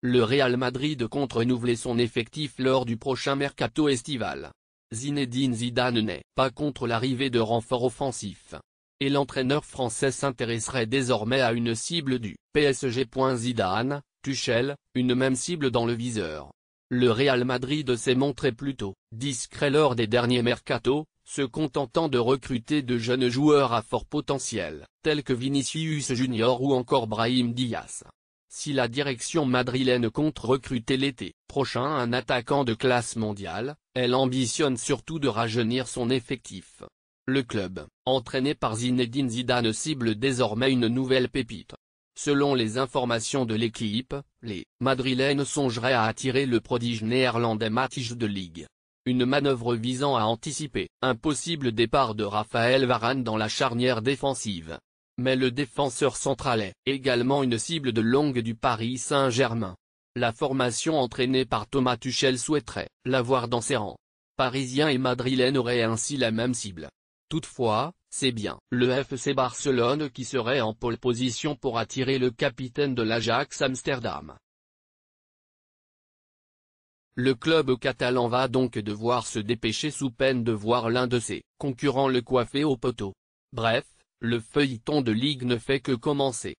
Le Real Madrid compte renouveler son effectif lors du prochain mercato estival. Zinedine Zidane n'est pas contre l'arrivée de renforts offensifs. Et l'entraîneur français s'intéresserait désormais à une cible du PSG. Zidane, Tuchel, une même cible dans le viseur. Le Real Madrid s'est montré plutôt discret lors des derniers mercato, se contentant de recruter de jeunes joueurs à fort potentiel, tels que Vinicius Junior ou encore Brahim Diaz. Si la direction madrilène compte recruter l'été prochain un attaquant de classe mondiale, elle ambitionne surtout de rajeunir son effectif. Le club, entraîné par Zinedine Zidane cible désormais une nouvelle pépite. Selon les informations de l'équipe, les Madrilènes songeraient à attirer le prodige néerlandais Matthijs de Ligue. Une manœuvre visant à anticiper un possible départ de Raphaël Varane dans la charnière défensive. Mais le défenseur central est également une cible de longue du Paris Saint-Germain. La formation entraînée par Thomas Tuchel souhaiterait l'avoir dans ses rangs. Parisien et madrilène auraient ainsi la même cible. Toutefois, c'est bien le FC Barcelone qui serait en pole position pour attirer le capitaine de l'Ajax Amsterdam. Le club catalan va donc devoir se dépêcher sous peine de voir l'un de ses concurrents le coiffer au poteau. Bref, le feuilleton de Ligue ne fait que commencer.